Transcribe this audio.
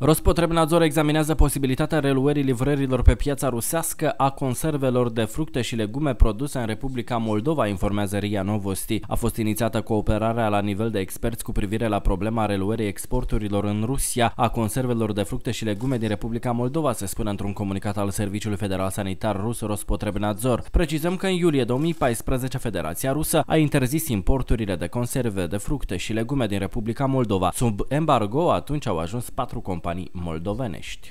Rospotrebnadzor examinează posibilitatea reluării livrărilor pe piața rusească a conservelor de fructe și legume produse în Republica Moldova, informează RIA Novosti. A fost inițiată cooperarea la nivel de experți cu privire la problema reluării exporturilor în Rusia a conservelor de fructe și legume din Republica Moldova, se spune într-un comunicat al Serviciului Federal Sanitar Rus Rospotrebnadzor. Precizăm că în iulie 2014 Federația Rusă a interzis importurile de conserve de fructe și legume din Republica Moldova. Sub embargo atunci au ajuns patru companii companii moldovenești.